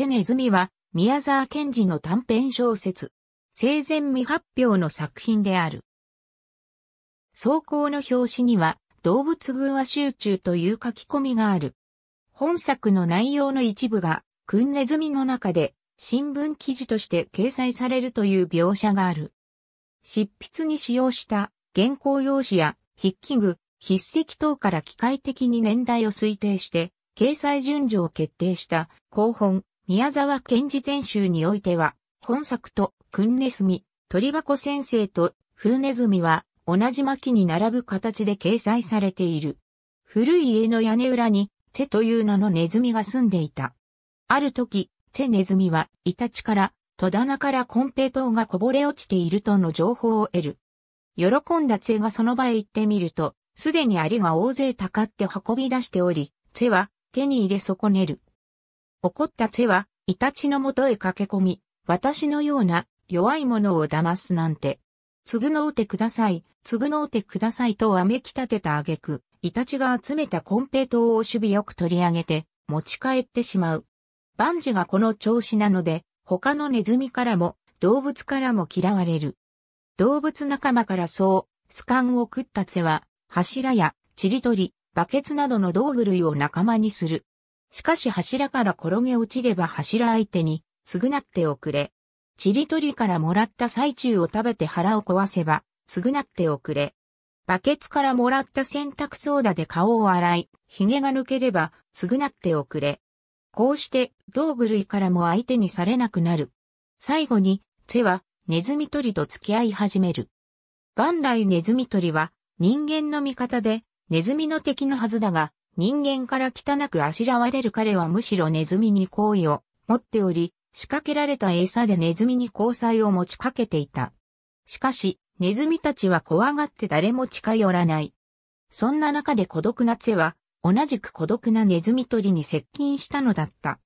チェネズミは宮沢賢治の短編小説、生前未発表の作品である。草稿の表紙には動物群は集中という書き込みがある。本作の内容の一部がクンネズミの中で新聞記事として掲載されるという描写がある。執筆に使用した原稿用紙や筆記具、筆跡等から機械的に年代を推定して、掲載順序を決定した、広本、宮沢賢治全集においては、本作とクンネズミ、鳥箱先生と風ネズミは同じ巻に並ぶ形で掲載されている。古い家の屋根裏に、チェという名のネズミが住んでいた。ある時、チェネズミはイタチから、戸棚からコンペ糖がこぼれ落ちているとの情報を得る。喜んだチェがその場へ行ってみると、すでにアリが大勢たかって運び出しており、チェは手に入れ損ねる。怒ったツェは、イタチの元へ駆け込み、私のような弱い者を騙すなんて。償うてください、償うてくださいとあめき立てた挙句、イタチが集めたコンペイトを守備よく取り上げて、持ち帰ってしまう。万事がこの調子なので、他のネズミからも、動物からも嫌われる。動物仲間からそう、スカンを食ったツェは、柱や、ちりとり、バケツなどの道具類を仲間にする。しかし柱から転げ落ちれば柱相手に、償っておくれ。ちりとりからもらった最中を食べて腹を壊せば、償っておくれ。バケツからもらった洗濯ソーダで顔を洗い、髭が抜ければ、償っておくれ。こうして、道具類からも相手にされなくなる。最後に、背は、ネズミ取りと付き合い始める。元来ネズミ取りは、人間の味方で、ネズミの敵のはずだが、人間から汚くあしらわれる彼はむしろネズミに好意を持っており、仕掛けられた餌でネズミに交際を持ちかけていた。しかし、ネズミたちは怖がって誰も近寄らない。そんな中で孤独なツェは、同じく孤独なネズミ捕りに接近したのだった。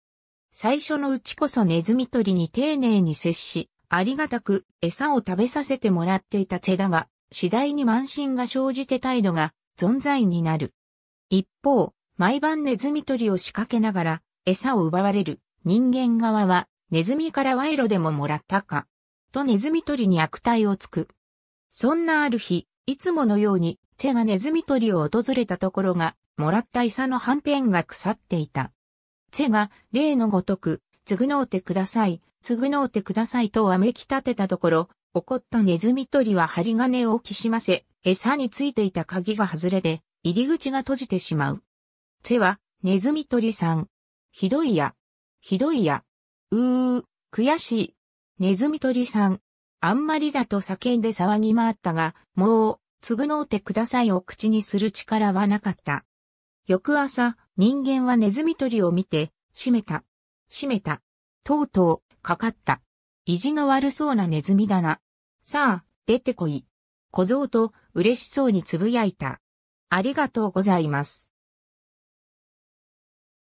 最初のうちこそネズミ捕りに丁寧に接し、ありがたく餌を食べさせてもらっていたツェだが、次第に慢心が生じて態度が存在になる。一方、毎晩ネズミ捕りを仕掛けながら、餌を奪われる人間側は、ネズミから賄賂でももらったか、とネズミ捕りに悪態をつく。そんなある日、いつものように、チェがネズミ捕りを訪れたところが、もらった餌の半辺が腐っていた。チェが、例のごとく、償うてください、償うてくださいとわめき立てたところ、怒ったネズミ捕りは針金を置きしませ、餌についていた鍵が外れて、入り口が閉じてしまう。背は、ネズミ鳥さん。ひどいや。ひどいや。うー、悔しい。ネズミ鳥さん。あんまりだと叫んで騒ぎ回ったが、もう、償うてくださいを口にする力はなかった。翌朝、人間はネズミ鳥を見て、閉めた。閉めた。とうとう、かかった。意地の悪そうなネズミだな。さあ、出てこい。小僧と嬉しそうにつぶやいた。ありがとうございます。